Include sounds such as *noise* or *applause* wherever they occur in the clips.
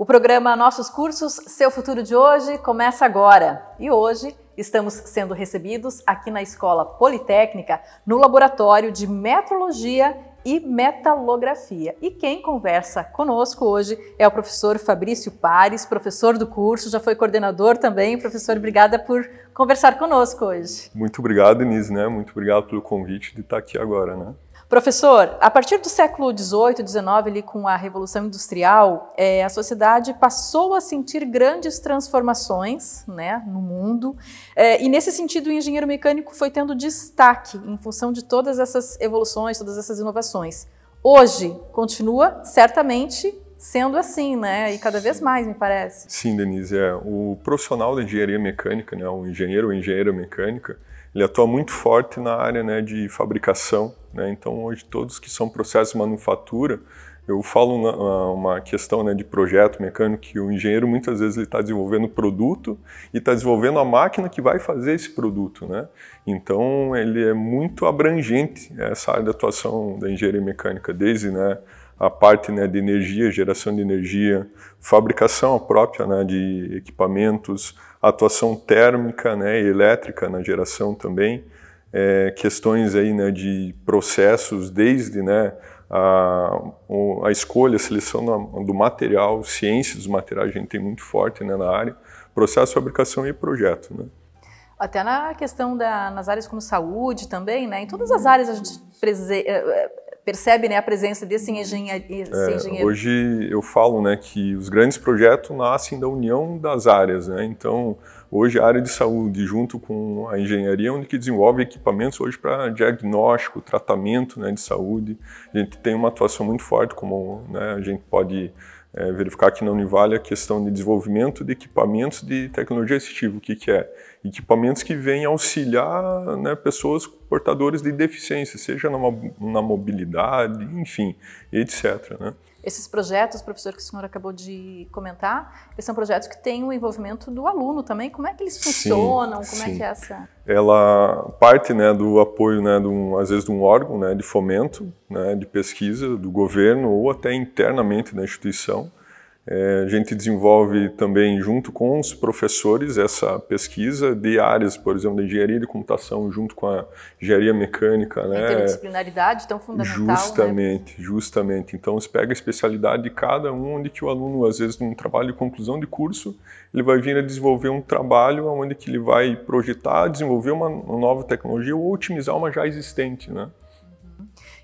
O programa Nossos Cursos, Seu Futuro de Hoje, começa agora. E hoje estamos sendo recebidos aqui na Escola Politécnica, no Laboratório de Metrologia e Metalografia. E quem conversa conosco hoje é o professor Fabrício Pares, professor do curso, já foi coordenador também. Professor, obrigada por conversar conosco hoje. Muito obrigado, Inês, né? Muito obrigado pelo convite de estar aqui agora, né? Professor, a partir do século XVIII, XIX, ali com a Revolução Industrial, é, a sociedade passou a sentir grandes transformações né, no mundo. É, e nesse sentido, o engenheiro mecânico foi tendo destaque em função de todas essas evoluções, todas essas inovações. Hoje, continua certamente sendo assim, né? E cada vez mais, me parece. Sim, Denise. É. O profissional da engenharia mecânica, né, o engenheiro ou engenheira mecânica, ele atua muito forte na área né, de fabricação né? Então, hoje, todos que são processos de manufatura, eu falo uma, uma questão né, de projeto mecânico que o engenheiro muitas vezes ele está desenvolvendo produto e está desenvolvendo a máquina que vai fazer esse produto, né? Então ele é muito abrangente essa área de atuação da engenharia mecânica, desde né, a parte né, de energia, geração de energia, fabricação própria né, de equipamentos, atuação térmica né, e elétrica na geração também é, questões aí, né, de processos, desde né, a, a escolha, a seleção do material, ciência dos materiais, a gente tem muito forte né, na área, processo, fabricação e projeto. Né? Até na questão da, nas áreas como saúde também, né? Em todas as uhum. áreas a gente prese, é, é, percebe né, a presença desse uhum. é, engenheiro, é, Hoje eu falo né, que os grandes projetos nascem da união das áreas, né? Então, Hoje, a área de saúde, junto com a engenharia, é onde que desenvolve equipamentos hoje para diagnóstico, tratamento né, de saúde. A gente tem uma atuação muito forte, como né, a gente pode é, verificar aqui na Univale, a questão de desenvolvimento de equipamentos de tecnologia assistiva. O que, que é? Equipamentos que vêm auxiliar né, pessoas portadoras de deficiência, seja na, na mobilidade, enfim, etc. Né? Esses projetos, professor, que o senhor acabou de comentar, são projetos que têm o envolvimento do aluno também. Como é que eles funcionam? Sim, Como sim. é que é essa? Ela parte né, do apoio, né, de um, às vezes, de um órgão né, de fomento, né, de pesquisa do governo ou até internamente da instituição. É, a gente desenvolve também, junto com os professores, essa pesquisa de áreas, por exemplo, da engenharia de computação, junto com a engenharia mecânica. Né? A interdisciplinaridade tão fundamental. Justamente, né? justamente. Então, se pega a especialidade de cada um, onde que o aluno, às vezes, num trabalho de conclusão de curso, ele vai vir a desenvolver um trabalho onde que ele vai projetar, desenvolver uma nova tecnologia ou otimizar uma já existente, né?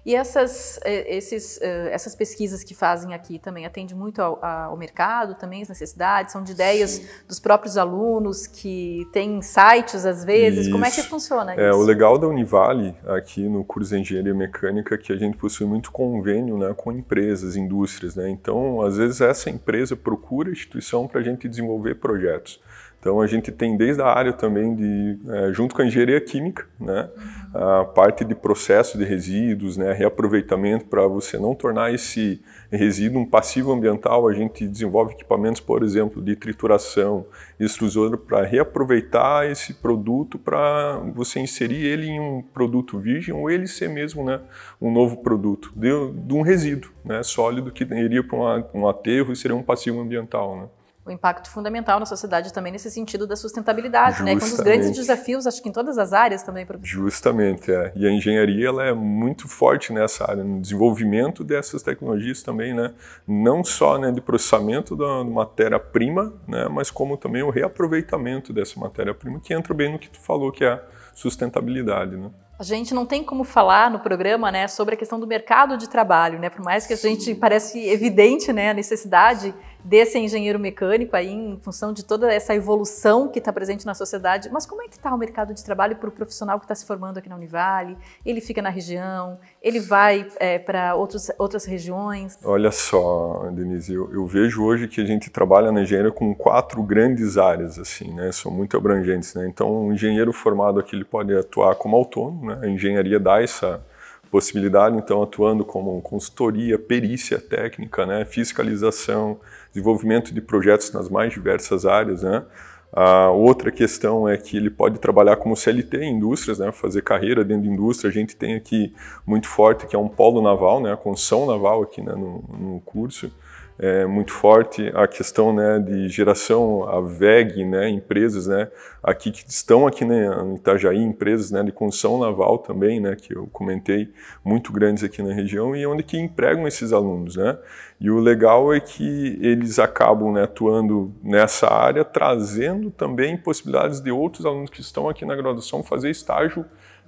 E essas, eh, esses, eh, essas pesquisas que fazem aqui também atendem muito ao, ao mercado, também as necessidades, são de ideias Sim. dos próprios alunos que têm sites às vezes. Isso. Como é que funciona isso? É, o legal da Univale, aqui no curso de Engenharia Mecânica, é que a gente possui muito convênio né, com empresas, indústrias. Né? Então, às vezes, essa empresa procura a instituição para a gente desenvolver projetos. Então a gente tem desde a área também de, é, junto com a engenharia química, né, a parte de processo de resíduos, né, reaproveitamento para você não tornar esse resíduo um passivo ambiental, a gente desenvolve equipamentos, por exemplo, de trituração, extrusor para reaproveitar esse produto para você inserir ele em um produto virgem ou ele ser mesmo né, um novo produto de, de um resíduo né, sólido que iria para um aterro e seria um passivo ambiental. Né o impacto fundamental na sociedade também nesse sentido da sustentabilidade, Justamente. né? Que é um dos grandes desafios, acho que em todas as áreas também. Professor. Justamente, é. E a engenharia ela é muito forte nessa área, no desenvolvimento dessas tecnologias também, né? Não só né, de processamento da matéria-prima, né? Mas como também o reaproveitamento dessa matéria-prima, que entra bem no que tu falou, que é a sustentabilidade, né? A gente não tem como falar no programa, né, sobre a questão do mercado de trabalho, né? Por mais que a gente Sim. parece evidente, né, a necessidade desse engenheiro mecânico aí em função de toda essa evolução que está presente na sociedade. Mas como é que está o mercado de trabalho para o profissional que está se formando aqui na Univale? Ele fica na região? Ele vai é, para outras regiões? Olha só, Denise, eu, eu, vejo hoje que a gente trabalha na engenharia com quatro grandes áreas, assim, né? São muito abrangentes, né? Então, um engenheiro formado aqui ele pode atuar como autônomo, né? A engenharia dá essa possibilidade, então, atuando como consultoria, perícia técnica, né, fiscalização, desenvolvimento de projetos nas mais diversas áreas. Né. A outra questão é que ele pode trabalhar como CLT em indústrias, né, fazer carreira dentro de indústria. A gente tem aqui muito forte que é um polo naval, né, a construção naval aqui né, no, no curso é, muito forte a questão né, de geração, a VEG, né, empresas né, aqui que estão aqui né, em Itajaí, empresas né, de construção naval também, né, que eu comentei, muito grandes aqui na região e onde que empregam esses alunos. Né? E o legal é que eles acabam né, atuando nessa área, trazendo também possibilidades de outros alunos que estão aqui na graduação fazer estágio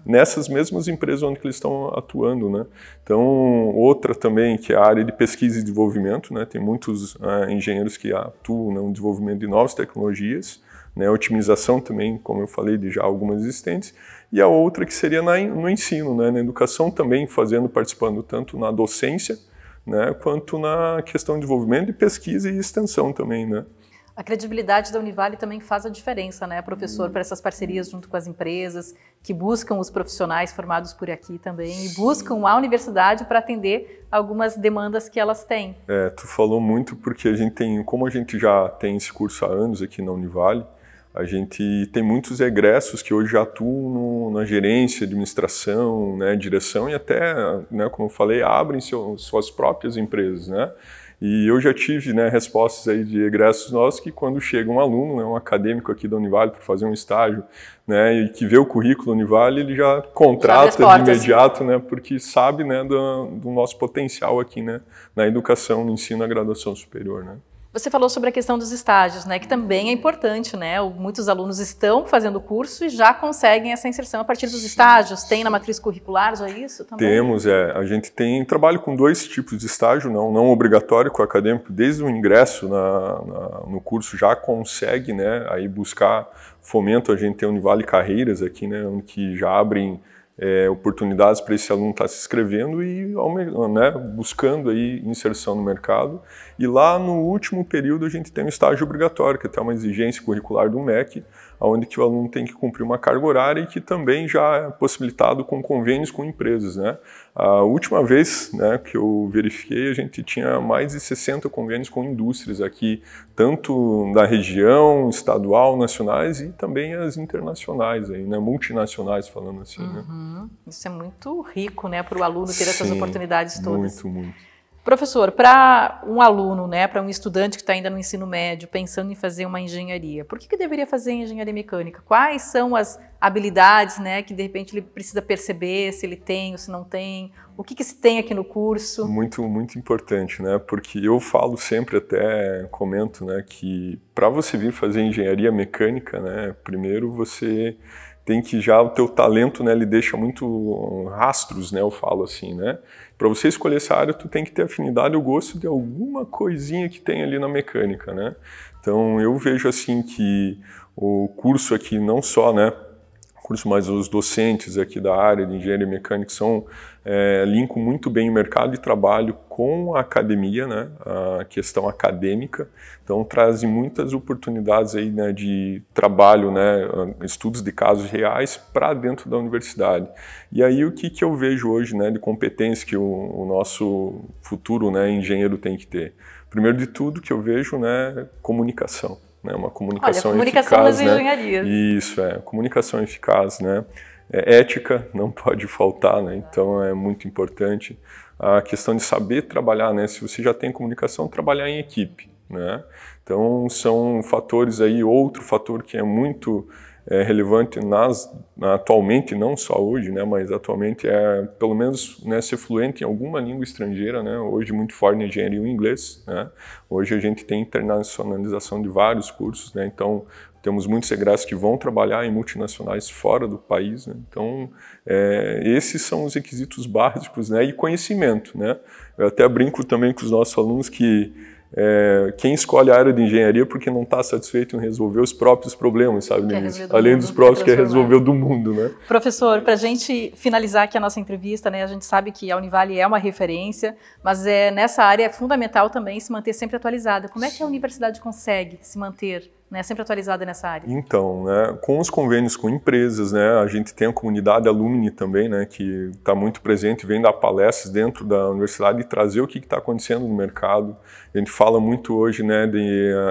nessas mesmas empresas onde eles estão atuando, né? Então, outra também que é a área de pesquisa e desenvolvimento, né? Tem muitos uh, engenheiros que atuam né, no desenvolvimento de novas tecnologias, né? Otimização também, como eu falei, de já algumas existentes. E a outra que seria na, no ensino, né? Na educação também fazendo, participando tanto na docência, né? Quanto na questão de desenvolvimento de pesquisa e extensão também, né? A credibilidade da Univale também faz a diferença, né, professor, para essas parcerias uhum. junto com as empresas, que buscam os profissionais formados por aqui também Sim. e buscam a universidade para atender algumas demandas que elas têm. É, tu falou muito porque a gente tem, como a gente já tem esse curso há anos aqui na Univale, a gente tem muitos egressos que hoje já atuam no, na gerência, administração, né, direção e até, né, como eu falei, abrem seu, suas próprias empresas, né? E eu já tive né, respostas aí de egressos nossos que quando chega um aluno, né, um acadêmico aqui da Univale para fazer um estágio, né, e que vê o currículo Univale, ele já contrata já de imediato, né, porque sabe né, do, do nosso potencial aqui né, na educação, no ensino, na graduação superior. Né. Você falou sobre a questão dos estágios, né, que também é importante, né? Muitos alunos estão fazendo o curso e já conseguem essa inserção a partir dos estágios. Tem na matriz curricular já é isso também? Temos, é. A gente tem trabalho com dois tipos de estágio, não, não obrigatório, que o acadêmico desde o ingresso na, na, no curso já consegue, né, aí buscar fomento. A gente tem Univale Carreiras aqui, né, que já abrem é, oportunidades para esse aluno estar tá se inscrevendo e né, buscando aí inserção no mercado. E lá no último período a gente tem um estágio obrigatório, que é uma exigência curricular do MEC, onde que o aluno tem que cumprir uma carga horária e que também já é possibilitado com convênios com empresas. Né? A última vez né, que eu verifiquei, a gente tinha mais de 60 convênios com indústrias aqui, tanto da região, estadual, nacionais e também as internacionais, aí, né, multinacionais, falando assim. Né? Uhum. Né? Isso é muito rico né, para o aluno ter Sim, essas oportunidades todas. Muito, muito. Professor, para um aluno, né, para um estudante que está ainda no ensino médio, pensando em fazer uma engenharia, por que, que deveria fazer engenharia mecânica? Quais são as habilidades né, que de repente ele precisa perceber, se ele tem ou se não tem? O que, que se tem aqui no curso? Muito, muito importante, né? Porque eu falo sempre, até comento, né, que para você vir fazer engenharia mecânica, né, primeiro você tem que já o teu talento, né, ele deixa muito rastros, né, eu falo assim, né? Para você escolher essa área, tu tem que ter afinidade ou gosto de alguma coisinha que tem ali na mecânica, né? Então eu vejo assim que o curso aqui não só, né, curso, mas os docentes aqui da área de engenharia mecânica são é, linkam muito bem o mercado de trabalho com a academia, né, a questão acadêmica. Então trazem muitas oportunidades aí né, de trabalho, né, estudos de casos reais para dentro da universidade. E aí o que, que eu vejo hoje, né, de competência que o, o nosso futuro, né, engenheiro tem que ter. Primeiro de tudo que eu vejo, né, comunicação né? Uma comunicação, Olha, comunicação eficaz, das né? engenharias. Isso é, comunicação eficaz, né? É, ética não *laughs* pode faltar, né? Então é muito importante a questão de saber trabalhar, né? Se você já tem comunicação, trabalhar em equipe, né? Então são fatores aí outro fator que é muito é relevante nas, atualmente, não só hoje, né, mas atualmente é, pelo menos, né, ser fluente em alguma língua estrangeira, né, hoje muito forte na engenharia o inglês, né, hoje a gente tem internacionalização de vários cursos, né, então temos muitos egressos que vão trabalhar em multinacionais fora do país, né, então é, esses são os requisitos *laughs* básicos, né, e conhecimento, né, eu até brinco também com os nossos alunos que é, quem escolhe a área de engenharia porque não está satisfeito em resolver os próprios problemas, sabe, Denise? Além mundo, dos próprios que é resolveu do mundo, né? Professor, para a gente finalizar aqui a nossa entrevista, né, a gente sabe que a Univale é uma referência, mas é, nessa área é fundamental também se manter sempre atualizada. Como é que a universidade consegue se manter né? Sempre atualizada nessa área. Então, né, com os convênios com empresas, né, a gente tem a comunidade alumni também, né, que está muito presente, vem dar palestras dentro da universidade e trazer o que está acontecendo no mercado. A gente fala muito hoje, né, de a,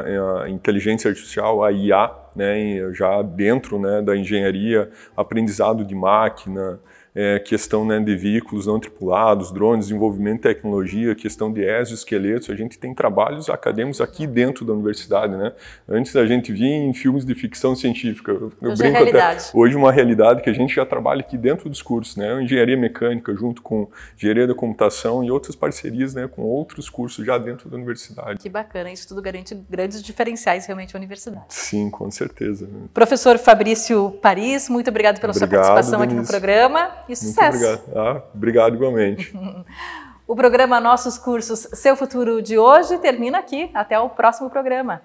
eh, eh, a inteligência artificial, a IA, né, já dentro, né, da engenharia, aprendizado de máquina é, questão né, de veículos não tripulados, drones, desenvolvimento de tecnologia, questão de exoesqueletos. A gente tem trabalhos acadêmicos aqui dentro da universidade. Né? Antes a gente via em filmes de ficção científica. Eu, eu hoje é brinco é até hoje uma realidade que a gente já trabalha aqui dentro dos cursos, né? engenharia mecânica junto com engenharia da computação e outras parcerias né, com outros cursos já dentro da universidade. Que bacana, isso tudo garante grandes diferenciais realmente à universidade. Sim, com certeza. Né? Professor Fabrício Paris, muito obrigado pela obrigado, sua participação Denise. aqui no programa e sucesso. Muito obrigado. Ah, obrigado igualmente. *laughs* o programa Nossos Cursos Seu Futuro de hoje termina aqui. Até o próximo programa.